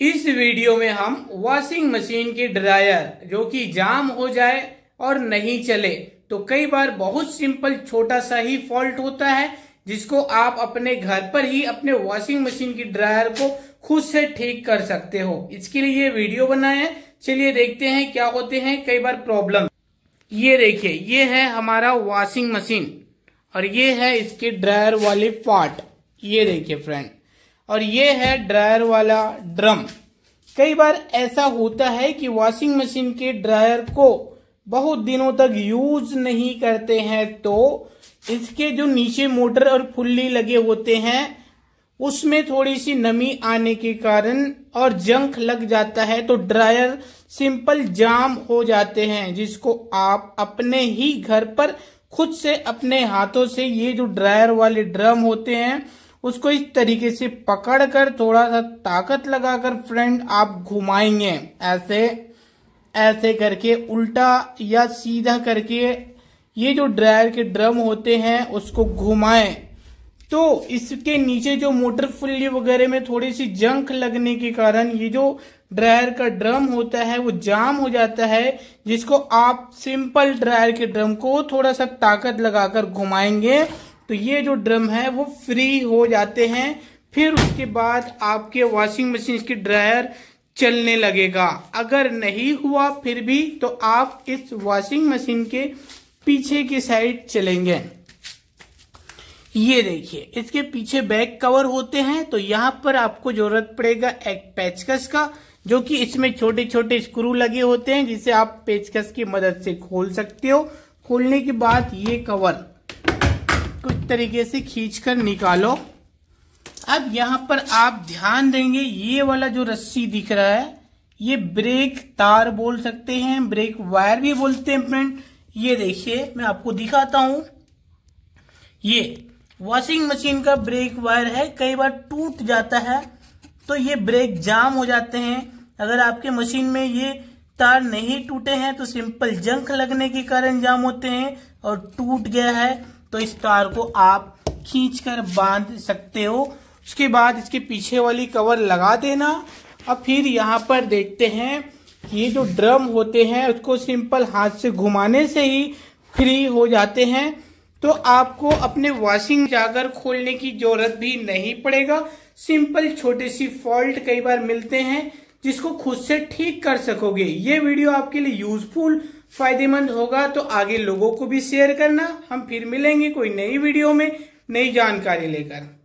इस वीडियो में हम वॉशिंग मशीन की ड्रायर जो कि जाम हो जाए और नहीं चले तो कई बार बहुत सिंपल छोटा सा ही फॉल्ट होता है जिसको आप अपने घर पर ही अपने वॉशिंग मशीन की ड्रायर को खुद से ठीक कर सकते हो इसके लिए ये वीडियो बनाए चलिए देखते हैं क्या होते हैं कई बार प्रॉब्लम ये देखिए ये है हमारा वॉशिंग मशीन और ये है इसके ड्रायर वाले पार्ट ये देखिए फ्रेंड और ये है ड्रायर वाला ड्रम कई बार ऐसा होता है कि वॉशिंग मशीन के ड्रायर को बहुत दिनों तक यूज नहीं करते हैं तो इसके जो नीचे मोटर और फुल्ली लगे होते हैं उसमें थोड़ी सी नमी आने के कारण और जंक लग जाता है तो ड्रायर सिंपल जाम हो जाते हैं जिसको आप अपने ही घर पर खुद से अपने हाथों से ये जो ड्रायर वाले ड्रम होते हैं उसको इस तरीके से पकड़कर थोड़ा सा ताकत लगाकर फ्रेंड आप घुमाएंगे ऐसे ऐसे करके उल्टा या सीधा करके ये जो ड्रायर के ड्रम होते हैं उसको घुमाएं तो इसके नीचे जो मोटर फुल्ली वगैरह में थोड़ी सी जंक लगने के कारण ये जो ड्रायर का ड्रम होता है वो जाम हो जाता है जिसको आप सिंपल ड्रायर के ड्रम को थोड़ा सा ताकत लगाकर घुमाएंगे तो ये जो ड्रम है वो फ्री हो जाते हैं फिर उसके बाद आपके वॉशिंग मशीन की ड्रायर चलने लगेगा अगर नहीं हुआ फिर भी तो आप इस वॉशिंग मशीन के पीछे की साइड चलेंगे ये देखिए इसके पीछे बैक कवर होते हैं तो यहाँ पर आपको जरूरत पड़ेगा एक पेचकस का जो कि इसमें छोटे छोटे स्क्रू लगे होते हैं जिसे आप पेचकस की मदद से खोल सकते हो खोलने के बाद ये कवर तरीके से खींचकर निकालो अब यहां पर आप ध्यान देंगे ये वाला जो रस्सी दिख रहा है ये ब्रेक तार बोल सकते हैं ब्रेक वायर भी बोलते हैं फ्रेंड ये देखिए मैं आपको दिखाता हूं ये वॉशिंग मशीन का ब्रेक वायर है कई बार टूट जाता है तो ये ब्रेक जाम हो जाते हैं अगर आपके मशीन में ये तार नहीं टूटे हैं तो सिंपल जंक लगने के कारण जाम होते हैं और टूट गया है तो इस तार को आप खींचकर बांध सकते हो उसके बाद इसके पीछे वाली कवर लगा देना अब फिर यहाँ पर देखते हैं ये जो ड्रम होते हैं उसको सिंपल हाथ से घुमाने से ही फ्री हो जाते हैं तो आपको अपने वॉशिंग जाकर खोलने की जरूरत भी नहीं पड़ेगा सिंपल छोटे सी फॉल्ट कई बार मिलते हैं जिसको खुद से ठीक कर सकोगे ये वीडियो आपके लिए यूजफुल फायदेमंद होगा तो आगे लोगों को भी शेयर करना हम फिर मिलेंगे कोई नई वीडियो में नई जानकारी लेकर